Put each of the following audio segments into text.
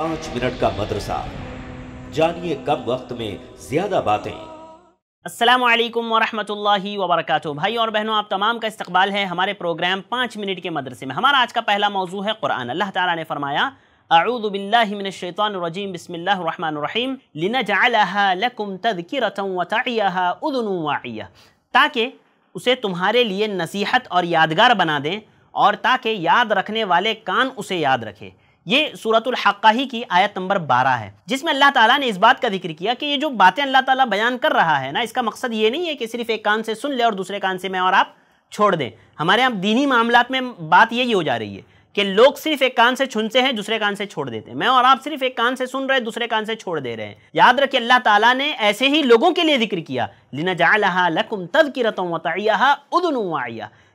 पांच मिनट का मदरसा जानिए कम वक्त में ज़्यादा बातें असलम वरहमतुल्लाहि वबरकत भाई और बहनों आप तमाम का इस्तकबाल है हमारे प्रोग्राम पाँच मिनट के मदरसे में हमारा आज का पहला मौजू है कुरान अल्लाह ताला ने फरमाया अऊदबिल्लिमिनशैतरजीम बसमीम लिन जाकुम तदकिरतिया ताकि उसे तुम्हारे लिए नसीहत और यादगार बना दें और ताकि याद रखने वाले कान उसे याद रखें ये सूरतुल ही की आयत नंबर 12 है जिसमें अल्लाह ताला ने इस बात का जिक्र किया कि ये जो बातें अल्लाह ताला बयान कर रहा है ना इसका मकसद ये नहीं है कि सिर्फ एक कान से सुन ले और दूसरे कान से मैं और आप छोड़ दें हमारे यहाँ दीनी मामला में बात यही हो जा रही है कि लोग सिर्फ एक कान से छुनते हैं दूसरे कान से छोड़ देते हैं मैं और आप सिर्फ एक कान से सुन रहे हैं दूसरे कान से छोड़ दे रहे हैं याद रखिए अल्लाह ताला ने ऐसे ही लोगों के लिए जिक्र किया लिना जा लकुम तद की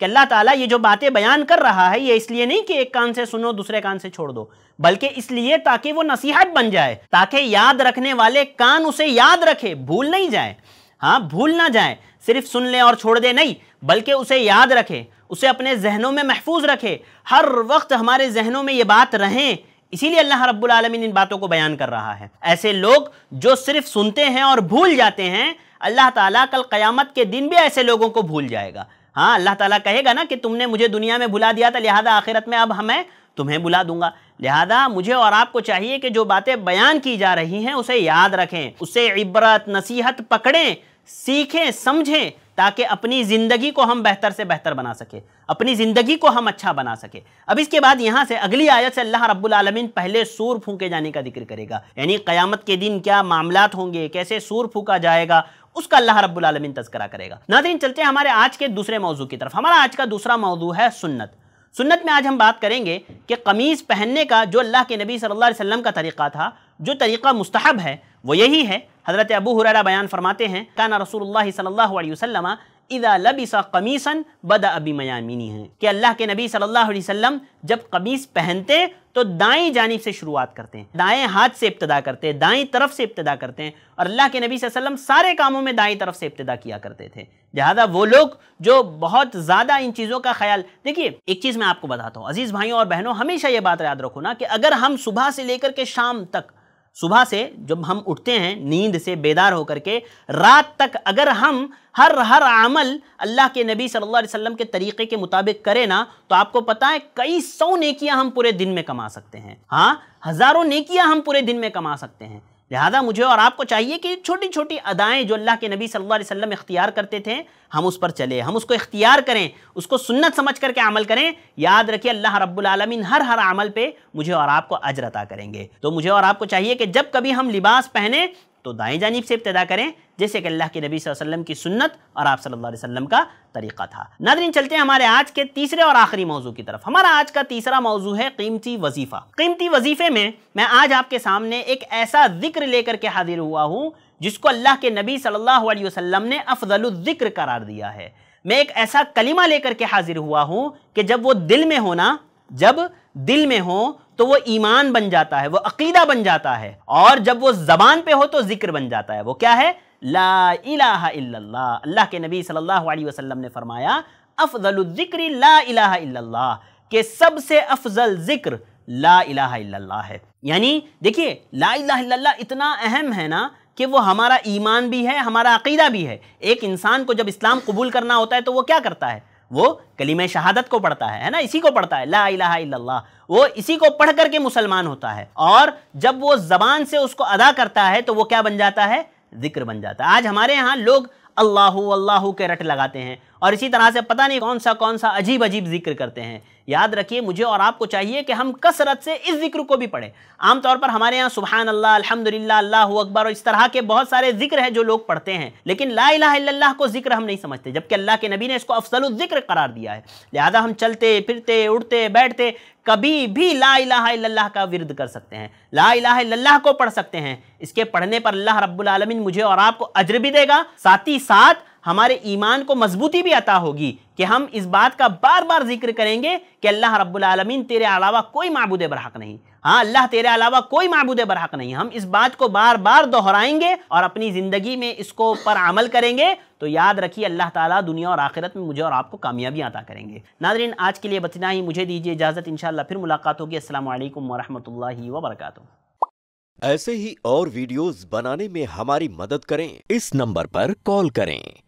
कि अल्लाह ताला ये जो बातें बयान कर रहा है ये इसलिए नहीं कि एक कान से सुनो दूसरे कान से छोड़ दो बल्कि इसलिए ताकि वो नसीहत बन जाए ताकि याद रखने वाले कान उसे याद रखे भूल नहीं जाए हाँ भूल ना जाए सिर्फ सुन ले और छोड़ दे नहीं बल्कि उसे याद रखे उसे अपने जहनों में महफूज रखे हर वक्त हमारे जहनों में ये बात रहें इसीलिए अल्लाह रब्बुल आलमीन इन बातों को बयान कर रहा है ऐसे लोग जो सिर्फ सुनते हैं और भूल जाते हैं अल्लाह ताला कल क़यामत के दिन भी ऐसे लोगों को भूल जाएगा हाँ अल्लाह ताला कहेगा ना कि तुमने मुझे दुनिया में भुला दिया था लिहाजा आखिरत में अब हमें तुम्हें बुला दूंगा लिहाजा मुझे और आपको चाहिए कि जो बातें बयान की जा रही हैं उसे याद रखें उसे इबरत नसीहत पकड़ें सीखें समझें ताकि अपनी ज़िंदगी को हम बेहतर से बेहतर बना सके अपनी ज़िंदगी को हम अच्छा बना सके अब इसके बाद यहाँ से अगली आयत से अल्लाह रब्बुल आलमीन पहले सूर फूके जाने का जिक्र करेगा यानी क़यामत के दिन क्या मामलात होंगे कैसे सूर फूका जाएगा उसका अल्लाह रबालमीन तस्करा करेगा नादिन चलते हैं हमारे आज के दूसरे मौजू की तरफ हमारा आज का दूसरा मौजू है सुन्नत सुन्नत में आज हम बात करेंगे कि कमीज़ पहनने का जो अल्लाह के नबी सल्लल्लाहु अलैहि वसल्लम का तरीक़ा था जो तरीक़ा मुस्तहब है वो यही है हज़रत अबू हुरारा बयान फरमाते हैं काना रसूल सल्लल्लाहु अलैहि वसल्लम इदा लबिसा कमीसन बदा अबी मयामिनी है कि अल्लाह के नबी सल्लल्लाहु अलैहि वसल्लम जब कमीस पहनते तो दाएं जानब से शुरुआत करते हैं दाएं हाथ से इब्तदा करते हैं दाएं तरफ से इब्तदा करते हैं और अल्लाह के नबी वसल्लम सारे कामों में दाएं तरफ से इब्तदा किया करते थे लिहाजा वो लोग जो बहुत ज़्यादा इन चीज़ों का ख्याल देखिए एक चीज़ मैं आपको बताता हूँ अजीज़ भाइयों और बहनों हमेशा ये बात याद रखो ना कि अगर हम सुबह से लेकर के शाम तक सुबह से जब हम उठते हैं नींद से बेदार होकर के रात तक अगर हम हर हर अमल अल्लाह के नबी सल्लल्लाहु अलैहि वसल्लम के तरीक़े के मुताबिक करें ना तो आपको पता है कई सौ नेकियां हम पूरे दिन में कमा सकते हैं हाँ हज़ारों नेकियां हम पूरे दिन में कमा सकते हैं लिहाजा मुझे और आपको चाहिए कि छोटी छोटी अदाएँ जो अल्लाह के नबी सल्लल्लाहु अलैहि वसल्लम इख्तियार करते थे हम उस पर चले हम उसको इख्तियार करें उसको सुन्नत समझ करके अमल करें याद रखिए अल्लाह रब्बुल आलमीन हर हर अमल पे मुझे और आपको अजर अता करेंगे तो मुझे और आपको चाहिए कि जब कभी हम लिबास पहने तो दाएँ जानब से इब्तदा करें जैसे कि अल्लाह के नबी वसल्लम की सुन्नत और आप सल्लल्लाहु अलैहि वसल्लम का तरीका था नादरीन चलते हैं हमारे आज के तीसरे और आखिरी मौजू की तरफ हमारा आज का तीसरा मौजू है कीमती वजीफ़ा कीमती वजीफ़े में मैं आज आपके सामने एक ऐसा जिक्र लेकर के हाजिर हुआ हूँ जिसको अल्लाह के नबी सल्लल्लाहु अलैहि वसल्लम ने अफजलुद्दिक्र करार दिया है मैं एक ऐसा कलिमा लेकर के हाजिर हुआ हूँ कि जब वो दिल में होना जब दिल में हो तो वो ईमान बन जाता है वो अकीदा बन जाता है और जब वो जबान पे हो तो जिक्र बन जाता है वो क्या है ला इलाहा इल्लल्लाह अल्लाह के नबी सल्लल्लाहु अलैहि वसल्लम ने फरमाया अफजलुज़िक्र ला इलाहा इल्लल्लाह के सबसे अफजल ज़िक्र ला इलाहा इल्लल्लाह है यानी देखिए ला इलाहा इल्लल्लाह इतना अहम है ना कि वो हमारा ईमान भी है हमारा अकीदा भी है एक इंसान को जब इस्लाम कबूल करना होता है तो वो क्या करता है वो कलीम शहादत को पढ़ता है है ना इसी को पढ़ता है ला इलाहा इल्लल्लाह वो इसी को पढ़ करके मुसलमान होता है और जब वो ज़बान से उसको अदा करता है तो वो क्या बन जाता है जिक्र बन जाता है आज हमारे यहाँ लोग अल्लाह अल्लाह के रट लगाते हैं और इसी तरह से पता नहीं कौन सा कौन सा अजीब अजीब जिक्र करते हैं याद रखिए मुझे और आपको चाहिए कि हम कसरत से इस जिक्र को भी पढ़ें आमतौर पर हमारे यहाँ सुबहान अल्लाह अलहमदिल्ला अल्लाह अकबर और इस तरह के बहुत सारे जिक्र हैं जो लोग पढ़ते हैं लेकिन ला इला को जिक्र हम नहीं समझते जबकि अल्लाह के नबी ने इसको अफसल जिक्र करार दिया है लिहाजा हम चलते फिरते उठते बैठते कभी भी ला इला का विरद कर सकते हैं ला इला को पढ़ सकते हैं इसके पढ़ने पर अल्लाह रब्बुल रबालमिन मुझे और आपको अजर भी देगा साथ ही साथ हमारे ईमान को मजबूती भी अता होगी कि हम इस बात का बार बार जिक्र करेंगे कि अल्लाह रब्बुल आलमीन तेरे अलावा कोई मबूद बरहक नहीं हाँ अल्लाह तेरे अलावा कोई मबूद बरहक नहीं हम इस बात को बार बार दोहराएंगे और अपनी ज़िंदगी में इसको पर अमल करेंगे तो याद रखिए अल्लाह ताला दुनिया और आखिरत में मुझे और आपको कामयाबी अता करेंगे नादरीन आज के लिए बतना ही मुझे दीजिए इजाज़त इन फिर मुलाकात होगी असल वरहि वबरकू ऐसे ही और वीडियोज़ बनाने में हमारी मदद करें इस नंबर पर कॉल करें